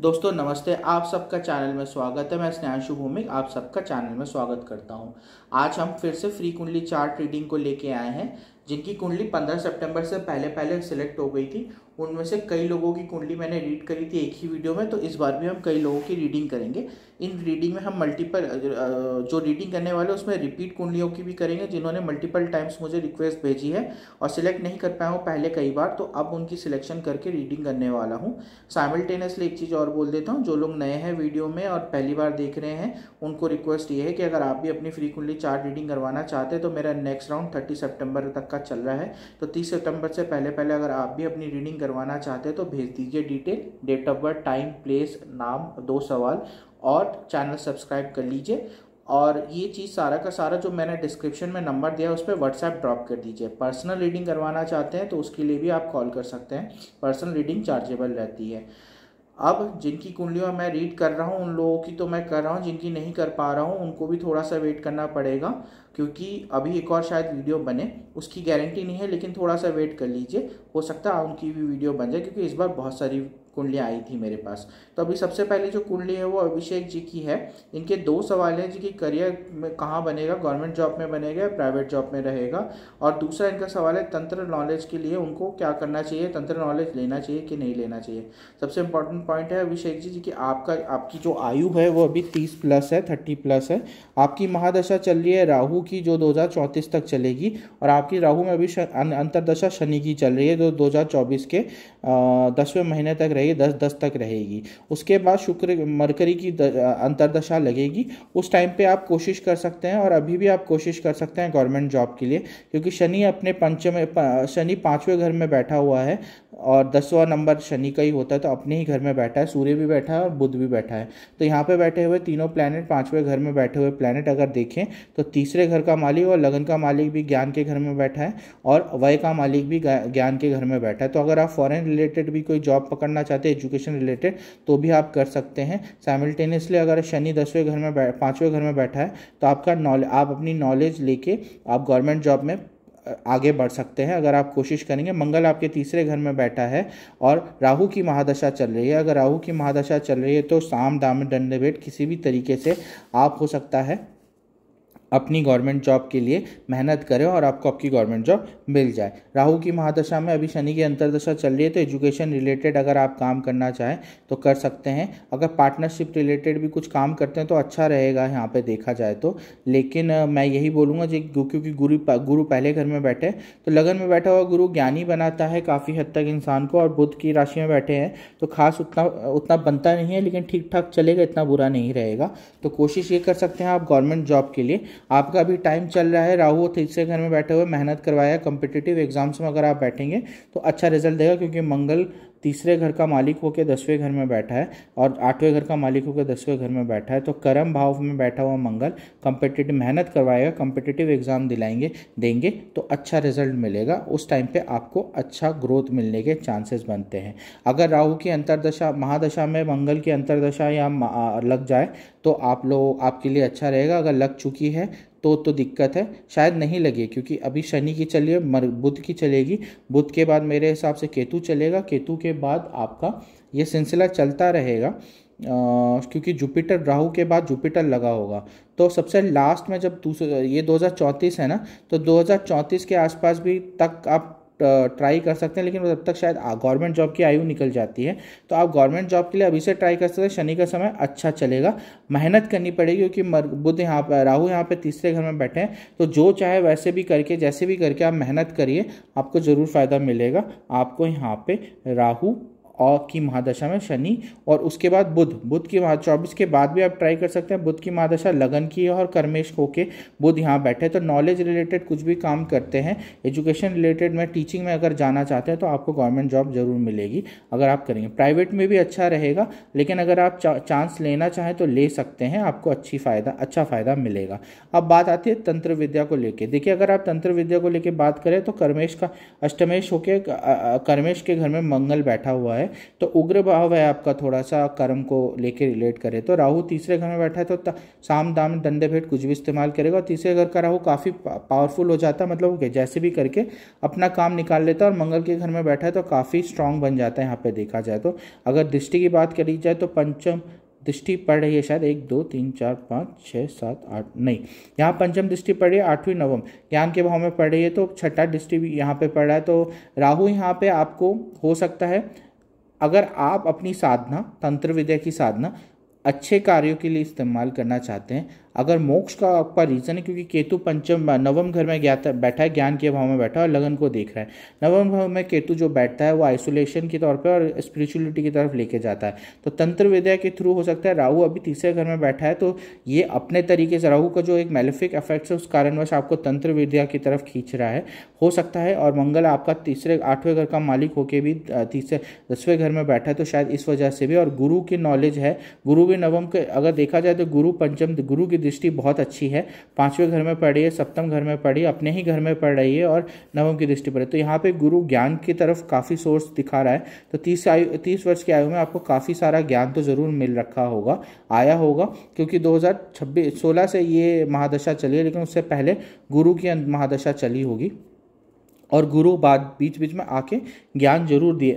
दोस्तों नमस्ते आप सबका चैनल में स्वागत है मैं स्नेहांशु भूमिक आप सबका चैनल में स्वागत करता हूं आज हम फिर से फ्री कुंडली चार्ट रीडिंग को लेके आए हैं जिनकी कुंडली 15 सितंबर से पहले पहले सिलेक्ट हो गई थी उनमें से कई लोगों की कुंडली मैंने रीड करी थी एक ही वीडियो में तो इस बार भी हम कई लोगों की रीडिंग करेंगे इन रीडिंग में हम मल्टीपल जो रीडिंग करने वाले उसमें रिपीट कुंडलियों की भी करेंगे जिन्होंने मल्टीपल टाइम्स मुझे रिक्वेस्ट भेजी है और सिलेक्ट नहीं कर पाया हूँ पहले कई बार तो अब उनकी सिलेक्शन करके रीडिंग करने वाला हूँ साइमल्टेनियसली एक चीज़ और बोल देता हूँ जो लोग नए हैं वीडियो में और पहली बार देख रहे हैं उनको रिक्वेस्ट ये है कि अगर आप भी अपनी फ्री कुंडली चार्ट रीडिंग करवाना चाहते हैं तो मेरा नेक्स्ट राउंड थर्टी सेप्टेम्बर तक का चल रहा है तो तीस सेप्टेम्बर से पहले पहले अगर आप भी अपनी रीडिंग करवाना चाहते हैं तो भेज दीजिए detail date of birth time place नाम दो सवाल और चैनल सब्सक्राइब कर लीजिए और ये चीज़ सारा का सारा जो मैंने डिस्क्रिप्शन में नंबर दिया उस पर व्हाट्सएप ड्रॉप कर दीजिए पर्सनल रीडिंग करवाना चाहते हैं तो उसके लिए भी आप कॉल कर सकते हैं पर्सनल रीडिंग चार्जेबल रहती है अब जिनकी कुंडलियों मैं रीड कर रहा हूँ उन लोगों की तो मैं कर रहा हूँ जिनकी नहीं कर पा रहा हूँ उनको भी थोड़ा सा वेट करना पड़ेगा क्योंकि अभी एक और शायद वीडियो बने उसकी गारंटी नहीं है लेकिन थोड़ा सा वेट कर लीजिए हो सकता है उनकी भी वीडियो बन जाए क्योंकि इस बार बहुत सारी कुंडलियाँ आई थी मेरे पास तो अभी सबसे पहले जो कुंडली है वो अभिषेक जी की है इनके दो सवाल हैं जी कि करियर में कहाँ बनेगा गवर्नमेंट जॉब में बनेगा या प्राइवेट जॉब में रहेगा और दूसरा इनका सवाल है तंत्र नॉलेज के लिए उनको क्या करना चाहिए तंत्र नॉलेज लेना चाहिए कि नहीं लेना चाहिए सबसे इंपॉर्टेंट पॉइंट है अभिषेक जी जी की आपका आपकी जो आयु है वो अभी तीस प्लस है थर्टी प्लस है आपकी महादशा चल रही है राहु की जो दो तक चलेगी और आपकी राहू में अभी अंतरदशा शनि की चल रही है जो दो के दसवें महीने तक रही ये दस दस तक रहेगी उसके बाद शुक्र मरकरी की अंतरदशा लगेगी उस टाइम पे आप कोशिश कर सकते हैं और अभी भी आप कोशिश कर सकते हैं गवर्नमेंट जॉब के लिए क्योंकि शनि अपने पंचम शनि पाँचवें घर में बैठा हुआ है और दसवा नंबर शनि का ही होता है तो अपने ही घर में बैठा है सूर्य भी बैठा है और बुध भी बैठा है तो यहाँ पे बैठे हुए तीनों प्लैनेट पाँचवें घर में बैठे हुए प्लैनेट अगर देखें तो तीसरे घर का मालिक और लगन का मालिक भी ज्ञान के घर में बैठा है और वय का मालिक भी ज्ञान के घर में बैठा है तो अगर आप फॉरेन रिलेटेड भी कोई जॉब पकड़ना चाहते हैं एजुकेशन रिलेटेड तो भी आप कर सकते हैं साइमल्टेनियसली अगर शनि दसवें घर में पाँचवें घर में बैठा है तो आपका नॉलेज आप अपनी नॉलेज लेके आप गवर्नमेंट जॉब में आगे बढ़ सकते हैं अगर आप कोशिश करेंगे मंगल आपके तीसरे घर में बैठा है और राहु की महादशा चल रही है अगर राहु की महादशा चल रही है तो साम दाम दंड किसी भी तरीके से आप हो सकता है अपनी गवर्नमेंट जॉब के लिए मेहनत करें और आपको आपकी गवर्नमेंट जॉब मिल जाए राहु की महादशा में अभी शनि की अंतरदशा चल रही है तो एजुकेशन रिलेटेड अगर आप काम करना चाहें तो कर सकते हैं अगर पार्टनरशिप रिलेटेड भी कुछ काम करते हैं तो अच्छा रहेगा यहाँ पे देखा जाए तो लेकिन मैं यही बोलूँगा जी क्योंकि गुरु गुरु पहले घर में बैठे तो लगन में बैठा हुआ गुरु ज्ञानी बनाता है काफ़ी हद तक इंसान को और बुद्ध की राशि में बैठे हैं तो खास उतना उतना बनता नहीं है लेकिन ठीक ठाक चलेगा इतना बुरा नहीं रहेगा तो कोशिश ये कर सकते हैं आप गवर्नमेंट जॉब के लिए आपका अभी टाइम चल रहा है राहु और तीसरे तो घर में बैठे हुए मेहनत करवाया कॉम्पिटेटिव एग्जाम्स में अगर आप बैठेंगे तो अच्छा रिजल्ट देगा क्योंकि मंगल तीसरे घर का मालिक होकर दसवें घर में बैठा है और आठवें घर का मालिक होकर दसवें घर में बैठा है तो कर्म भाव में बैठा हुआ मंगल कंपिटेटिव मेहनत करवाएगा कंपिटेटिव एग्जाम दिलाएंगे देंगे तो अच्छा रिजल्ट मिलेगा उस टाइम पे आपको अच्छा ग्रोथ मिलने के चांसेस बनते हैं अगर राहु की अंतरदशा महादशा में मंगल की अंतरदशा या लग जाए तो आप लोग आपके लिए अच्छा रहेगा अगर लग चुकी है तो तो दिक्कत है शायद नहीं लगे क्योंकि अभी शनि की चलिए बुध की चलेगी बुध के बाद मेरे हिसाब से केतु चलेगा केतु के बाद आपका ये सिलसिला चलता रहेगा क्योंकि जुपिटर राहु के बाद जुपिटर लगा होगा तो सबसे लास्ट में जब दूसरे ये 2034 है ना तो 2034 के आसपास भी तक आप ट्राई कर सकते हैं लेकिन तब तक शायद गवर्नमेंट जॉब की आयु निकल जाती है तो आप गवर्नमेंट जॉब के लिए अभी से ट्राई कर सकते हैं शनि का समय अच्छा चलेगा मेहनत करनी पड़ेगी क्योंकि बुद्ध यहाँ पर राहु यहाँ पर तीसरे घर में बैठे हैं तो जो चाहे वैसे भी करके जैसे भी करके आप मेहनत करिए आपको ज़रूर फ़ायदा मिलेगा आपको यहाँ पर राहू अ की महादशा में शनि और उसके बाद बुध बुध की महा चौबीस के बाद भी आप ट्राई कर सकते हैं बुध की महादशा लगन की है और कर्मेश होके बुध यहाँ बैठे तो नॉलेज रिलेटेड कुछ भी काम करते हैं एजुकेशन रिलेटेड में टीचिंग में अगर जाना चाहते हैं तो आपको गवर्नमेंट जॉब जरूर मिलेगी अगर आप करेंगे प्राइवेट में भी अच्छा रहेगा लेकिन अगर आप चा, चांस लेना चाहें तो ले सकते हैं आपको अच्छी फ़ायदा अच्छा फ़ायदा मिलेगा अब बात आती है तंत्र विद्या को लेकर देखिए अगर आप तंत्र विद्या को लेकर बात करें तो कर्मेश का अष्टमेश होके कर्मेश के घर में मंगल बैठा हुआ है है तो उग्र भाव है आपका थोड़ा सा कर्म को लेके रिलेट करे तो राहु तीसरे घर में बैठा है तो साम दाम दंडे भेंट कुछ भी इस्तेमाल करेगा तीसरे घर का राहु काफ़ी पावरफुल हो जाता है मतलब जैसे भी करके अपना काम निकाल लेता है और मंगल के घर में बैठा है तो काफ़ी स्ट्रांग बन जाता है यहाँ पर देखा जाए तो अगर दृष्टि की बात करी जाए तो पंचम दृष्टि पड़ रही है शायद एक दो तीन चार पाँच छः सात आठ नहीं यहाँ पंचम दृष्टि पड़ रही है आठवीं नवम ज्ञान के भाव में पड़ रही है तो छठा दृष्टि भी यहाँ पे पड़ रहा है तो राहु यहाँ पे आपको हो सकता है अगर आप अपनी साधना तंत्र विद्या की साधना अच्छे कार्यों के लिए इस्तेमाल करना चाहते हैं अगर मोक्ष का आपका रीज़न है क्योंकि केतु पंचम नवम घर में ज्ञात बैठा है ज्ञान के भाव में बैठा है और लगन को देख रहा है नवम भाव में केतु जो बैठता है वो आइसोलेशन के तौर पर और स्पिरिचुअलिटी की तरफ लेके जाता है तो तंत्र विद्या के थ्रू हो सकता है राहु अभी तीसरे घर में बैठा है तो ये अपने तरीके से राहु का जो एक मेलिफिक इफेक्ट है उस कारणवश आपको तंत्र विद्या की तरफ खींच रहा है हो सकता है और मंगल आपका तीसरे आठवें घर का मालिक होके भी तीसरे दसवें घर में बैठा है तो शायद इस वजह से भी और गुरु की नॉलेज है गुरु भी नवम के अगर देखा जाए तो गुरु पंचम गुरु की दृष्टि बहुत अच्छी है पांचवें घर में रही है सप्तम घर में पढ़ी अपने ही घर में पढ़ रही है और नवम की दृष्टि पर है तो यहाँ पे गुरु ज्ञान की तरफ काफ़ी सोर्स दिखा रहा है तो तीस आयु तीस वर्ष की आयु में आपको काफ़ी सारा ज्ञान तो ज़रूर मिल रखा होगा आया होगा क्योंकि दो हज़ार से ये महादशा चली है लेकिन उससे पहले गुरु की महादशा चली होगी और गुरु बाद बीच बीच में आके ज्ञान जरूर दे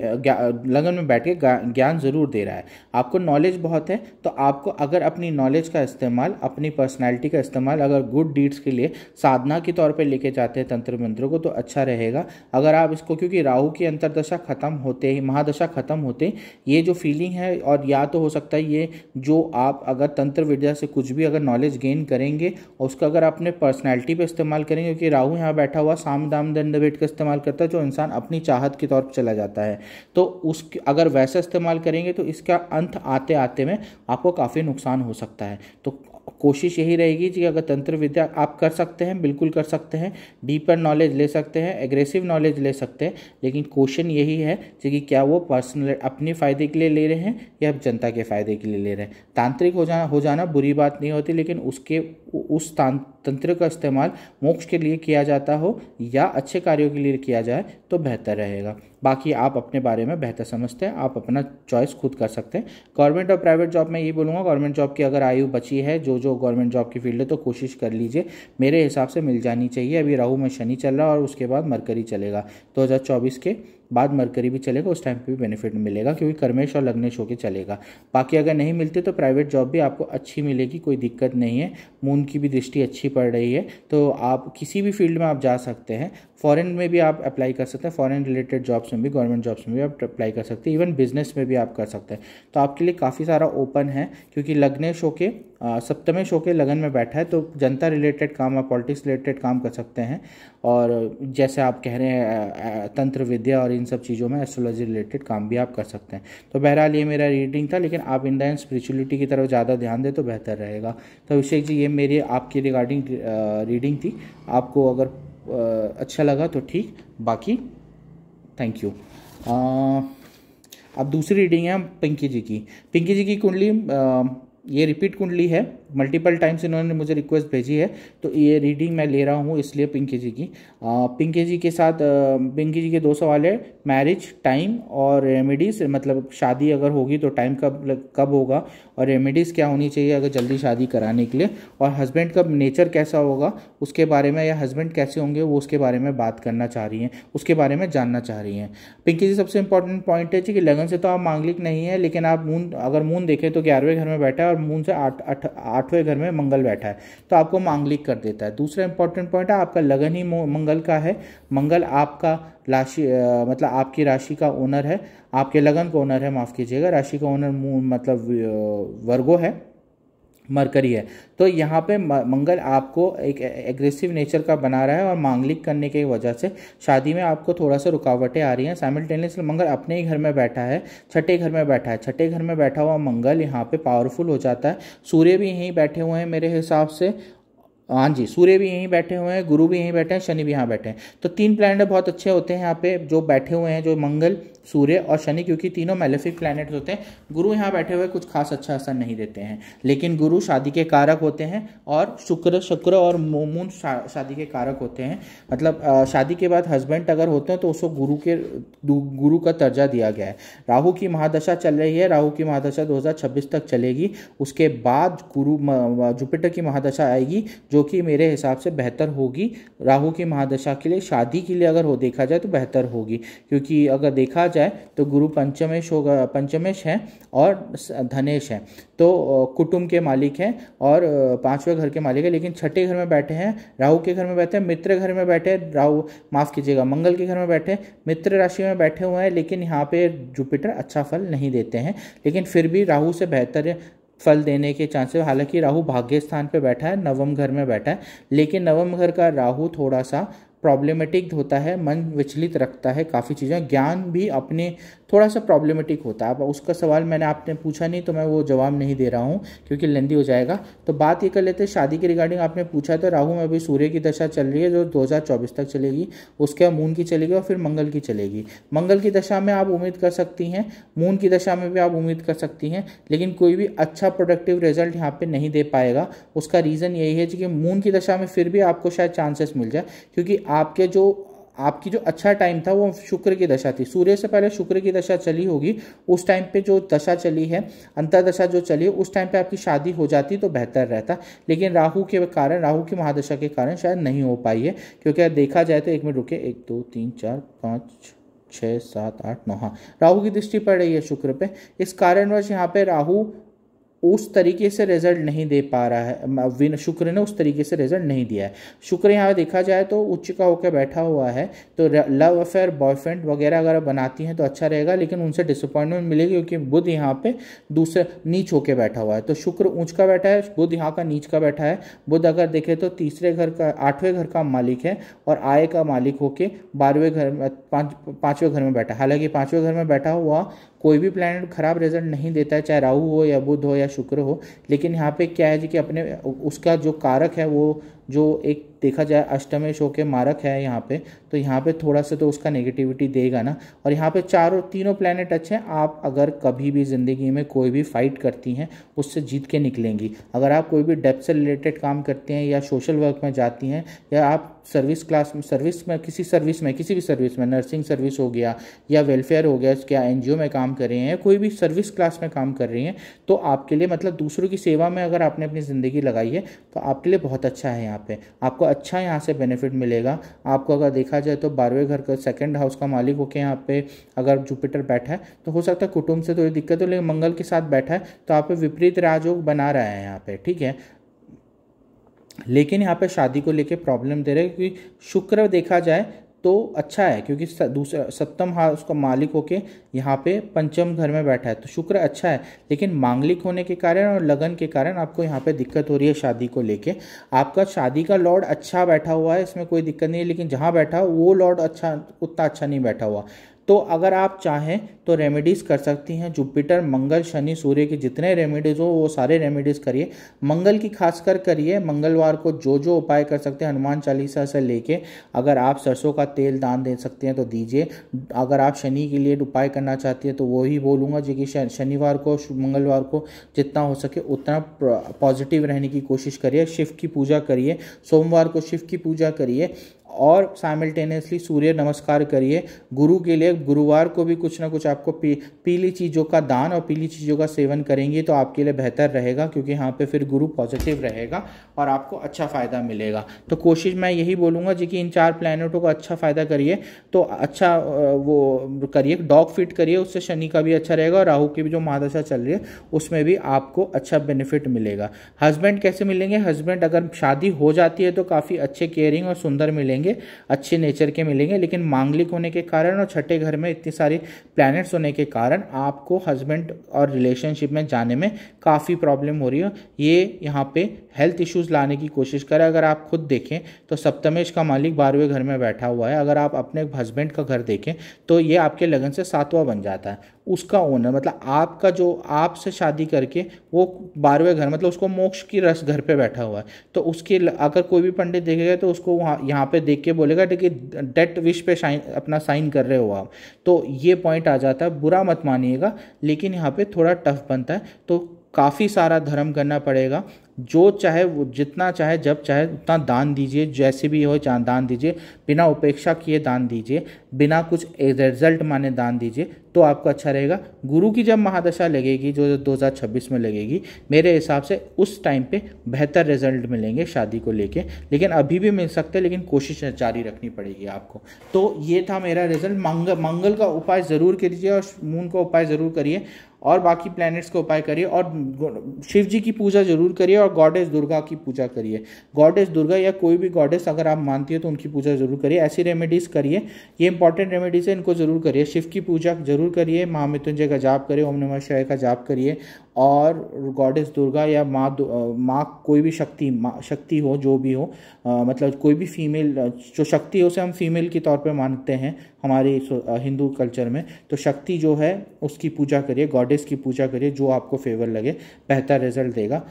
लगन में बैठ के ज्ञान जरूर दे रहा है आपको नॉलेज बहुत है तो आपको अगर अपनी नॉलेज का इस्तेमाल अपनी पर्सनैलिटी का इस्तेमाल अगर गुड डीड्स के लिए साधना के तौर पे लेके जाते हैं तंत्र मंत्रों को तो अच्छा रहेगा अगर आप इसको क्योंकि राहु की अंतरदशा ख़त्म होते ही महादशा ख़त्म होते ये जो फीलिंग है और या तो हो सकता है ये जो आप अगर तंत्र विद्या से कुछ भी अगर नॉलेज गेन करेंगे और उसका अगर अपने पर्सनैलिटी पर इस्तेमाल करेंगे क्योंकि राहू यहाँ बैठा हुआ साम दाम दंड का इस्तेमाल करता है जो इंसान अपनी चाहत के तौर पर चला जाता है तो उस अगर वैसा इस्तेमाल करेंगे तो इसका अंत आते आते में आपको काफ़ी नुकसान हो सकता है तो कोशिश यही रहेगी कि अगर तंत्र विद्या आप कर सकते हैं बिल्कुल कर सकते हैं डीपर नॉलेज ले सकते हैं एग्रेसिव नॉलेज ले सकते हैं लेकिन क्वेश्चन यही है कि क्या वो पर्सनल अपने फ़ायदे के लिए ले रहे हैं या जनता के फ़ायदे के लिए ले रहे हैं तांत्रिक हो जाना हो जाना बुरी बात नहीं होती लेकिन उसके उस तांत्रिक तंत्र का इस्तेमाल मोक्ष के लिए किया जाता हो या अच्छे कार्यों के लिए किया जाए तो बेहतर रहेगा बाकी आप अपने बारे में बेहतर समझते हैं आप अपना चॉइस खुद कर सकते हैं गवर्नमेंट और प्राइवेट जॉब में ये बोलूँगा गवर्नमेंट जॉब की अगर आयु बची है जो जो गवर्नमेंट जॉब की फील्ड है तो कोशिश कर लीजिए मेरे हिसाब से मिल जानी चाहिए अभी राहू में शनि चल रहा है और उसके बाद मरकरी चलेगा दो के बाद मरकरी भी चलेगा उस टाइम पे भी बेनिफिट मिलेगा क्योंकि कर्मेश और लग्नेश होकर चलेगा बाकी अगर नहीं मिलते तो प्राइवेट जॉब भी आपको अच्छी मिलेगी कोई दिक्कत नहीं है मून की भी दृष्टि अच्छी पड़ रही है तो आप किसी भी फील्ड में आप जा सकते हैं फॉरेन में भी आप अप्लाई कर सकते हैं फॉरेन रिलेटेड जॉब्स में भी गवर्नमेंट जॉब्स में भी आप अप्लाई कर सकते हैं इवन बिजनेस में भी आप कर सकते हैं तो आपके लिए काफ़ी सारा ओपन है क्योंकि लगने शो के सप्तमें शो के लगन में बैठा है तो जनता रिलेटेड काम आप पॉलिटिक्स रिलेटेड काम कर सकते हैं और जैसे आप कह रहे हैं तंत्र विद्या और इन सब चीज़ों में एस्ट्रोलॉजी रिलेटेड काम भी आप कर सकते हैं तो बहरहाल ये मेरा रीडिंग था लेकिन आप इन स्परिचुअलिटी की तरफ ज़्यादा ध्यान दें तो बेहतर रहेगा तो अभिषेक जी ये मेरी आपकी रिगार्डिंग रीडिंग थी आपको अगर अच्छा लगा तो ठीक बाकी थैंक यू अब दूसरी रीडिंग है पिंकी जी की पिंकी जी की कुंडली ये रिपीट कुंडली है मल्टीपल टाइम्स इन्होंने मुझे रिक्वेस्ट भेजी है तो ये रीडिंग मैं ले रहा हूँ इसलिए पिंकी जी की पिंकी जी के साथ पिंकी जी के दो सवाल है मैरिज टाइम और रेमेडीज़ मतलब शादी अगर होगी तो टाइम कब कब होगा और रेमेडीज़ क्या होनी चाहिए अगर जल्दी शादी कराने के लिए और हस्बैंड का नेचर कैसा होगा उसके बारे में या हस्बैंड कैसे होंगे वो उसके बारे में बात करना चाह रही हैं उसके बारे में जानना चाह रही हैं पिंकी जी सबसे इंपॉर्टेंट पॉइंट है कि लगन से तो आप मांगलिक नहीं है लेकिन आप मून अगर मून देखें तो ग्यारहवें घर में बैठा है और मून से आठ आठ आठवें घर में मंगल बैठा है तो आपको मांगलिक कर देता है दूसरा इंपॉर्टेंट पॉइंट है आपका लगन ही मंगल का है मंगल आपका राशि मतलब आपकी राशि का ओनर है आपके लगन का ओनर है माफ़ कीजिएगा राशि का ओनर मतलब वर्गो है मरकरी है तो यहाँ पे मंगल आपको एक एग्रेसिव नेचर का बना रहा है और मांगलिक करने की वजह से शादी में आपको थोड़ा सा रुकावटें आ रही हैं टेनिस मंगल अपने ही घर में बैठा है छठे घर में बैठा है छठे घर में बैठा हुआ मंगल यहाँ पे पावरफुल हो जाता है सूर्य भी यहीं बैठे हुए हैं मेरे हिसाब से हाँ जी सूर्य भी यहीं बैठे हुए हैं गुरु भी यहीं बैठे हैं शनि भी यहाँ बैठे हैं तो तीन प्लैनेट बहुत अच्छे होते हैं यहाँ पे जो बैठे हुए हैं जो मंगल सूर्य और शनि क्योंकि तीनों मेलेफिक प्लैनेट्स होते हैं गुरु यहाँ बैठे हुए कुछ खास अच्छा असर नहीं देते हैं लेकिन गुरु शादी के कारक होते हैं और शुक्र शुक्र और मून शादी के कारक होते हैं मतलब शादी के बाद हस्बैंड अगर होते हैं तो उसको गुरु के गुरु का दर्जा दिया गया है राहु की महादशा चल रही है राहु की महादशा 2026 तक चलेगी उसके बाद गुरु जुपिटर की महादशा आएगी जो कि मेरे हिसाब से बेहतर होगी राहु की महादशा के लिए शादी के लिए अगर हो देखा जाए तो बेहतर होगी क्योंकि अगर देखा जाए तो गुरु पंचमेश होगा पंचमेश है और धनेश है तो कुटुंब के मालिक हैं और पांचवें घर के मालिक है लेकिन छठे घर में बैठे हैं राहु के घर में बैठे हैं मित्र घर में बैठे राहु माफ़ कीजिएगा मंगल के घर में बैठे मित्र राशि में बैठे हुए हैं लेकिन यहाँ पे जुपिटर अच्छा फल नहीं देते हैं लेकिन फिर भी राहु से बेहतर फल देने के चांसेस हालांकि राहु भाग्य स्थान पर बैठा है नवम घर में बैठा है लेकिन नवम घर का राहु थोड़ा सा प्रॉब्लमेटिक होता है मन विचलित रखता है काफ़ी चीज़ें ज्ञान भी अपने थोड़ा सा प्रॉब्लमेटिक होता है अब उसका सवाल मैंने आपने पूछा नहीं तो मैं वो जवाब नहीं दे रहा हूँ क्योंकि लेंदी हो जाएगा तो बात ये कर लेते हैं शादी के रिगार्डिंग आपने पूछा तो राहु में अभी सूर्य की दशा चल रही है जो 2024 तक चलेगी उसके बाद मून की चलेगी और फिर मंगल की चलेगी मंगल की दशा में आप उम्मीद कर सकती हैं मून की दशा में भी आप उम्मीद कर सकती हैं लेकिन कोई भी अच्छा प्रोडक्टिव रिजल्ट यहाँ पर नहीं दे पाएगा उसका रीज़न यही है कि मून की दशा में फिर भी आपको शायद चांसेस मिल जाए क्योंकि आपके जो आपकी जो अच्छा टाइम था वो शुक्र की दशा थी सूर्य से पहले शुक्र की दशा चली होगी उस टाइम पे जो दशा चली है अंतरदशा जो चली है उस टाइम पे आपकी शादी हो जाती तो बेहतर रहता लेकिन राहु के कारण राहु की महादशा के कारण शायद नहीं हो पाई है क्योंकि देखा जाए तो एक मिनट रुके एक दो तीन चार पाँच छः सात आठ नौ हाँ राहु की दृष्टि पड़ रही है शुक्र पे इस कारणवश यहाँ पे राहु उस तरीके से रिजल्ट नहीं दे पा रहा है विन शुक्र ने उस तरीके से रिजल्ट नहीं दिया है शुक्र यहाँ देखा जाए तो उच्च का होकर बैठा हुआ है तो लव अफेयर बॉयफ्रेंड वगैरह अगर बनाती हैं तो अच्छा रहेगा लेकिन उनसे डिसअपॉइंटमेंट मिलेगी क्योंकि बुध यहाँ पे दूसरे नीच होकर बैठा हुआ है तो शुक्र ऊंच का बैठा है बुध यहाँ का नीच का बैठा है बुध अगर देखे तो तीसरे घर का आठवें घर का मालिक है और आय का मालिक होके बारहवें घर में पाँचवें घर में बैठा हालांकि पाँचवें घर में बैठा हुआ कोई भी प्लैनेट खराब रिजल्ट नहीं देता है चाहे राहु हो या बुध हो या शुक्र हो लेकिन यहाँ पे क्या है जी कि अपने उसका जो कारक है वो जो एक देखा जाए अष्टमेश होकर मारक है यहाँ पे तो यहाँ पे थोड़ा सा तो उसका नेगेटिविटी देगा ना और यहाँ पे चारों तीनों प्लानट अच्छे हैं आप अगर कभी भी ज़िंदगी में कोई भी फाइट करती हैं उससे जीत के निकलेंगी अगर आप कोई भी डेप से रिलेटेड काम करते हैं या सोशल वर्क में जाती हैं या आप सर्विस क्लास में सर्विस में किसी सर्विस में किसी भी सर्विस में नर्सिंग सर्विस हो गया या वेलफेयर हो गया क्या एन में काम कर रहे हैं कोई भी सर्विस क्लास में काम कर रही हैं तो आपके लिए मतलब दूसरों की सेवा में अगर आपने अपनी ज़िंदगी लगाई है तो आपके लिए बहुत अच्छा है यहाँ यहाँ पे आपको अच्छा यहाँ से बेनिफिट मिलेगा आपको अगर देखा जाए तो बारहवें घर का सेकेंड हाउस का मालिक होकर यहाँ पे अगर जुपिटर बैठा है तो हो सकता है कुटुंब से थोड़ी तो दिक्कत हो लेकिन मंगल के साथ बैठा है तो आप विपरीत राजयोग बना रहा है यहाँ पे ठीक है लेकिन यहाँ पे शादी को लेके प्रॉब्लम दे रहे हैं क्योंकि शुक्र देखा जाए तो अच्छा है क्योंकि दूसरा सप्तम हाउस का मालिक होके यहाँ पे पंचम घर में बैठा है तो शुक्र अच्छा है लेकिन मांगलिक होने के कारण और लगन के कारण आपको यहाँ पे दिक्कत हो रही है शादी को लेके आपका शादी का लॉर्ड अच्छा बैठा हुआ है इसमें कोई दिक्कत नहीं है लेकिन जहाँ बैठा वो लॉर्ड अच्छा उतना अच्छा नहीं बैठा हुआ तो अगर आप चाहें तो रेमेडीज़ कर सकती हैं जुपिटर मंगल शनि सूर्य के जितने रेमेडीज़ हो वो सारे रेमेडीज़ करिए मंगल की खासकर करिए मंगलवार को जो जो उपाय कर सकते हैं हनुमान चालीसा से लेके अगर आप सरसों का तेल दान दे सकते हैं तो दीजिए अगर आप शनि के लिए उपाय करना चाहती है तो वो ही बोलूँगा जो कि शनिवार को मंगलवार को जितना हो सके उतना पॉजिटिव रहने की कोशिश करिए शिव की पूजा करिए सोमवार को शिव की पूजा करिए और साइमल्टेनियसली सूर्य नमस्कार करिए गुरु के लिए गुरुवार को भी कुछ ना कुछ आपको पी, पीली चीज़ों का दान और पीली चीज़ों का सेवन करेंगे तो आपके लिए बेहतर रहेगा क्योंकि यहाँ पे फिर गुरु पॉजिटिव रहेगा और आपको अच्छा फ़ायदा मिलेगा तो कोशिश मैं यही बोलूँगा जी कि इन चार प्लानटों का अच्छा फ़ायदा करिए तो अच्छा वो करिए डॉग फिट करिए उससे शनि का भी अच्छा रहेगा और राहु की भी जो महादशा चल रही है उसमें भी आपको अच्छा बेनिफिट मिलेगा हस्बैंड कैसे मिलेंगे हस्बैंड अगर शादी हो जाती है तो काफ़ी अच्छे केयरिंग और सुंदर मिलेंगे मिलेंगे अच्छे नेचर के मिलेंगे लेकिन मांगलिक होने के कारण और छठे घर में इतनी सारी प्लैनेट्स होने के कारण आपको हस्बैंड और रिलेशनशिप में जाने में काफ़ी प्रॉब्लम हो रही है ये यहाँ पे हेल्थ इश्यूज लाने की कोशिश करें अगर आप खुद देखें तो सप्तमेश का मालिक बारहवें घर में बैठा हुआ है अगर आप अपने हस्बैंड का घर देखें तो ये आपके लगन से सातवां बन जाता है उसका ओनर मतलब आपका जो आपसे शादी करके वो बारहवें घर मतलब उसको मोक्ष की रस घर पे बैठा हुआ है तो उसके अगर कोई भी पंडित देखेगा तो उसको वहाँ यहाँ पे देख के बोलेगा कि डेट विश पे साइन अपना साइन कर रहे हो आप तो ये पॉइंट आ जाता है बुरा मत मानिएगा लेकिन यहाँ पे थोड़ा टफ बनता है तो काफ़ी सारा धर्म करना पड़ेगा जो चाहे वो जितना चाहे जब चाहे उतना दान दीजिए जैसे भी हो चाहे दान दीजिए बिना उपेक्षा किए दान दीजिए बिना कुछ रिजल्ट माने दान दीजिए तो आपको अच्छा रहेगा गुरु की जब महादशा लगेगी जो 2026 में लगेगी मेरे हिसाब से उस टाइम पे बेहतर रिजल्ट मिलेंगे शादी को लेके लेकिन अभी भी मिल सकते हैं लेकिन कोशिश जारी रखनी पड़ेगी आपको तो ये था मेरा रिजल्ट मंगल मंगल का उपाय ज़रूर कीजिए और मून का उपाय ज़रूर करिए और बाकी प्लैनेट्स का उपाय करिए और शिव जी की पूजा जरूर करिए और गॉडेस दुर्गा की पूजा करिए गॉडेस दुर्गा या कोई भी गॉडेस अगर आप मानती है तो उनकी पूजा जरूर करिए ऐसी रेमेडीज़ करिए ये इंपॉर्टेंट रेमेडीज़ है इनको जरूर करिए शिव की पूजा जरूर करिए महामृत्युंजय का जाप करिए ओम नमः शिवाय का जाप करिए और गॉडेस दुर्गा या माँ माँ कोई भी शक्ति माँ शक्ति हो जो भी हो आ, मतलब कोई भी फीमेल जो शक्ति हो उसे हम फीमेल के तौर पर मानते हैं हमारे हिंदू कल्चर में तो शक्ति जो है उसकी पूजा करिए गॉडेस की पूजा करिए जो आपको फेवर लगे बेहतर रिजल्ट देगा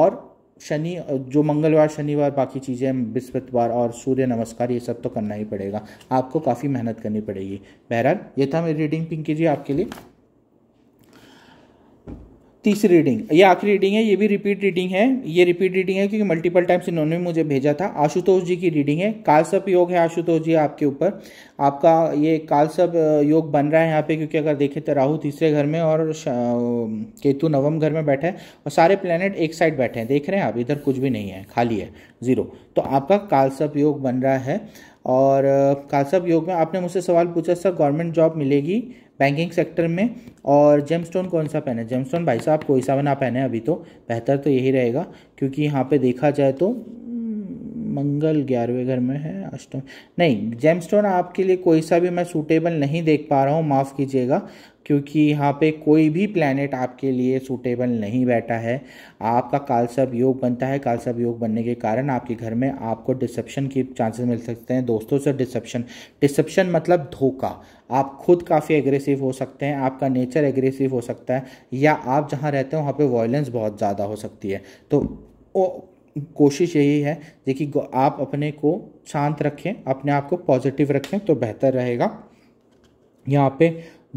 और शनि जो मंगलवार शनिवार बाकी चीज़ें बृहस्पतिवार और सूर्य नमस्कार ये सब तो करना ही पड़ेगा आपको काफ़ी मेहनत करनी पड़ेगी बहरहाल ये था मेरी रीडिंग पिंकी जी आपके लिए तीसरी रीडिंग ये आखिरी रीडिंग है ये भी रिपीट रीडिंग है ये रिपीट रीडिंग है क्योंकि मल्टीपल टाइम्स इन्होंने मुझे भेजा था आशुतोष जी की रीडिंग है कालसप योग है आशुतोष जी आपके ऊपर आपका ये कालसप योग बन रहा है यहाँ पे क्योंकि अगर देखें तो राहु तीसरे घर में और केतु नवम घर में बैठे हैं और सारे प्लानट एक साइड बैठे हैं देख रहे हैं आप इधर कुछ भी नहीं है खाली है ज़ीरो तो आपका कालसप योग बन रहा है और कालसप योग में आपने मुझसे सवाल पूछा सर गवर्नमेंट जॉब मिलेगी बैंकिंग सेक्टर में और जेमस्टोन कौन सा पहने जेमस्टोन भाई साहब कोई सा ना पहने अभी तो बेहतर तो यही रहेगा क्योंकि यहाँ पे देखा जाए तो मंगल ग्यारहवें घर में है अष्टम नहीं जेमस्टोन आपके लिए कोई सा भी मैं सूटेबल नहीं देख पा रहा हूँ माफ़ कीजिएगा क्योंकि यहाँ पे कोई भी प्लानट आपके लिए सूटेबल नहीं बैठा है आपका कालसब योग बनता है कालसब योग बनने के कारण आपके घर में आपको डिसेप्शन की चांसेस मिल सकते हैं दोस्तों से डिसेप्शन डिसेप्शन मतलब धोखा आप खुद काफ़ी एग्रेसिव हो सकते हैं आपका नेचर एग्रेसिव हो सकता है या आप जहाँ रहते हैं वहाँ पर वॉयलेंस बहुत ज़्यादा हो सकती है तो ओ, कोशिश यही है देखिए आप अपने को शांत रखें अपने आप को पॉजिटिव रखें तो बेहतर रहेगा यहाँ पे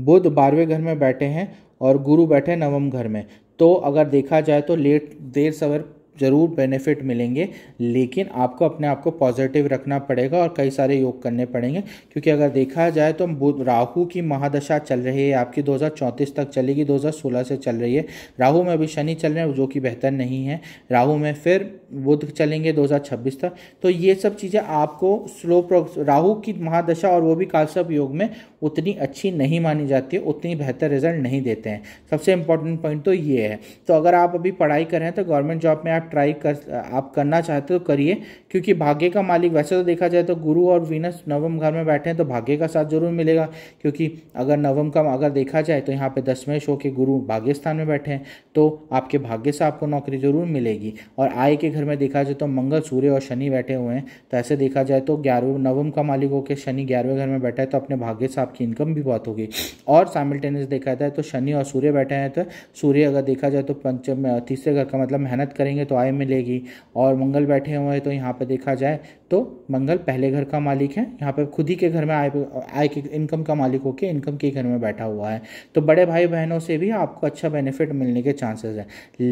बुध बारहवें घर में बैठे हैं और गुरु बैठे नवम घर में तो अगर देखा जाए तो लेट देर सवर ज़रूर बेनिफिट मिलेंगे लेकिन आपको अपने आप को पॉजिटिव रखना पड़ेगा और कई सारे योग करने पड़ेंगे क्योंकि अगर देखा जाए तो बुध राहु की महादशा चल रही है आपकी 2034 तक चलेगी 2016 से चल रही है राहु में अभी शनि चल रहे हैं जो कि बेहतर नहीं है राहु में फिर बुध चलेंगे 2026 तक तो ये सब चीज़ें आपको स्लो प्रो राहू की महादशा और वो भी कालसप योग में उतनी अच्छी नहीं मानी जाती है उतनी बेहतर रिजल्ट नहीं देते हैं सबसे इंपॉर्टेंट पॉइंट तो ये है तो अगर आप अभी पढ़ाई कर रहे हैं तो गवर्नमेंट जॉब में आप ट्राई कर आप करना चाहते हो तो करिए क्योंकि भाग्य का मालिक वैसे तो देखा जाए तो गुरु और वीनस नवम घर में बैठे हैं तो भाग्य का साथ जरूर मिलेगा क्योंकि अगर नवम का अगर देखा जाए तो यहाँ पर दसवें शो के गुरु भाग्य स्थान में बैठे हैं तो आपके भाग्य से आपको नौकरी जरूर मिलेगी और आय के घर में देखा जाए तो मंगल सूर्य और शनि बैठे हुए हैं तो ऐसे देखा जाए तो ग्यारहवें नवम का मालिक होकर शनि ग्यारहवें घर में बैठा है तो अपने भाग्य से आप आपकी इनकम भी बहुत होगी और साइमल्टेनियस देखा जाए तो शनि और सूर्य बैठे हैं तो सूर्य अगर देखा जाए तो पंचम तीसरे घर का मतलब मेहनत करेंगे तो आय मिलेगी और मंगल बैठे हुए हैं तो यहाँ पर देखा जाए तो मंगल पहले घर का मालिक है यहाँ पर खुद ही के घर में आय आय के इनकम का मालिक होकर इनकम के घर में बैठा हुआ है तो बड़े भाई बहनों से भी आपको अच्छा बेनिफिट मिलने के चांसेस हैं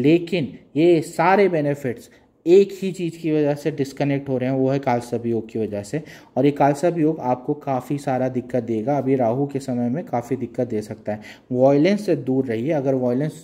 लेकिन ये सारे बेनिफिट्स एक ही चीज़ की वजह से डिस्कनेक्ट हो रहे हैं वो है कालसब योग की वजह से और ये कालसब योग आपको काफ़ी सारा दिक्कत देगा अभी राहु के समय में काफ़ी दिक्कत दे सकता है वॉयलेंस से दूर रहिए अगर वॉयलेंस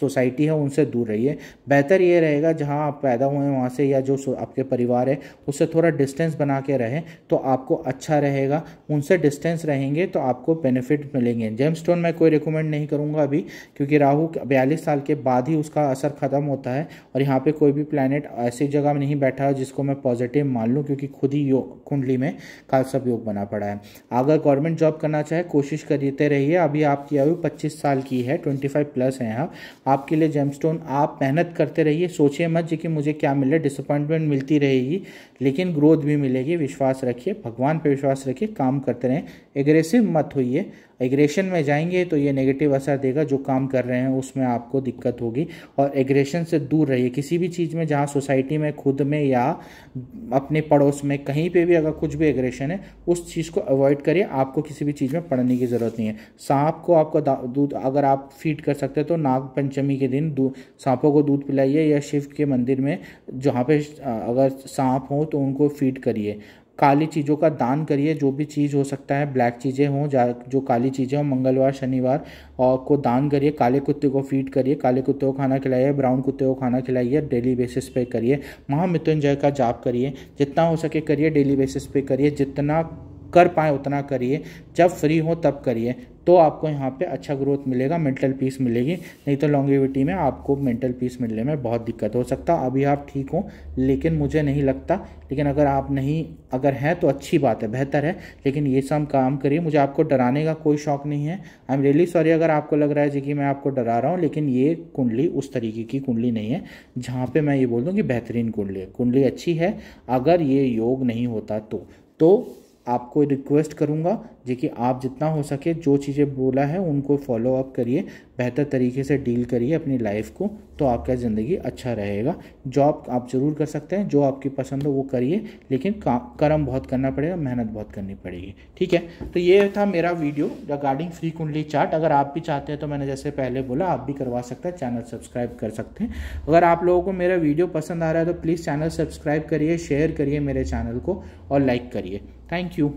सोसाइटी है उनसे दूर रहिए बेहतर ये रहेगा जहाँ आप पैदा हुए हैं वहाँ से या जो आपके परिवार है उससे थोड़ा डिस्टेंस बना के रहें तो आपको अच्छा रहेगा उनसे डिस्टेंस रहेंगे तो आपको बेनिफिट मिलेंगे जेम स्टोन मैं कोई रिकमेंड नहीं करूँगा अभी क्योंकि राहु बयालीस साल के बाद ही उसका असर ख़त्म होता है और यहाँ पर कोई भी प्लानट ऐसी जगह में नहीं बैठा है जिसको मैं पॉजिटिव मान लूँ क्योंकि खुद ही योग कुंडली में कालसप योग बना पड़ा है अगर गवर्नमेंट जॉब करना चाहे कोशिश करते रहिए अभी आपकी आयु पच्चीस साल की है ट्वेंटी प्लस हैं आप आपके लिए जेमस्टोन आप मेहनत करते रहिए सोचिए मत जी कि मुझे क्या मिले डिसअपॉइंटमेंट मिलती रहेगी लेकिन ग्रोथ भी मिलेगी विश्वास रखिए भगवान पर विश्वास रखिए काम करते रहें एग्रेसिव मत होइए एग्रेशन में जाएंगे तो ये नेगेटिव असर देगा जो काम कर रहे हैं उसमें आपको दिक्कत होगी और एग्रेशन से दूर रहिए किसी भी चीज़ में जहाँ सोसाइटी में खुद में या अपने पड़ोस में कहीं पे भी अगर कुछ भी एग्रेशन है उस चीज़ को अवॉइड करिए आपको किसी भी चीज़ में पड़ने की ज़रूरत नहीं है सांप को आपका दूध अगर आप फीड कर सकते हैं तो नाग पंचमी के दिन सांपों को दूध पिलाइए या शिव के मंदिर में जहाँ पे अगर सांप हो तो उनको फीड करिए काली चीज़ों का दान करिए जो भी चीज़ हो सकता है ब्लैक चीज़ें हों जो काली चीज़ें हों मंगलवार शनिवार और को दान करिए काले कुत्ते को फीड करिए काले कुत्ते को खाना खिलाइए ब्राउन कुत्ते को खाना खिलाइए डेली बेसिस पे करिए महामृत्युंजय का जाप करिए जितना हो सके करिए डेली बेसिस पे करिए जितना कर पाए उतना करिए जब फ्री हो तब करिए तो आपको यहाँ पे अच्छा ग्रोथ मिलेगा मेंटल पीस मिलेगी नहीं तो लॉन्गेविटी में आपको मेंटल पीस मिलने में बहुत दिक्कत हो सकता अभी आप ठीक हो लेकिन मुझे नहीं लगता लेकिन अगर आप नहीं अगर हैं तो अच्छी बात है बेहतर है लेकिन ये सब काम करिए मुझे आपको डराने का कोई शौक नहीं है आई एम रियली सॉरी अगर आपको लग रहा है जी कि मैं आपको डरा रहा हूँ लेकिन ये कुंडली उस तरीके की कुंडली नहीं है जहाँ पर मैं ये बोल दूँ कि बेहतरीन कुंडली है कुंडली अच्छी है अगर ये योग नहीं होता तो तो आपको रिक्वेस्ट करूँगा जी कि आप जितना हो सके जो चीज़ें बोला है उनको फॉलो अप करिए बेहतर तरीके से डील करिए अपनी लाइफ को तो आपका ज़िंदगी अच्छा रहेगा जॉब आप ज़रूर कर सकते हैं जो आपकी पसंद हो वो करिए लेकिन कर्म बहुत करना पड़ेगा मेहनत बहुत करनी पड़ेगी ठीक है तो ये था मेरा video regarding free kundli chart अगर आप भी चाहते हैं तो मैंने जैसे पहले बोला आप भी करवा सकते हैं चैनल सब्सक्राइब कर सकते हैं अगर आप लोगों को मेरा वीडियो पसंद आ रहा है तो प्लीज़ चैनल सब्सक्राइब करिए शेयर करिए मेरे चैनल को और लाइक करिए थैंक यू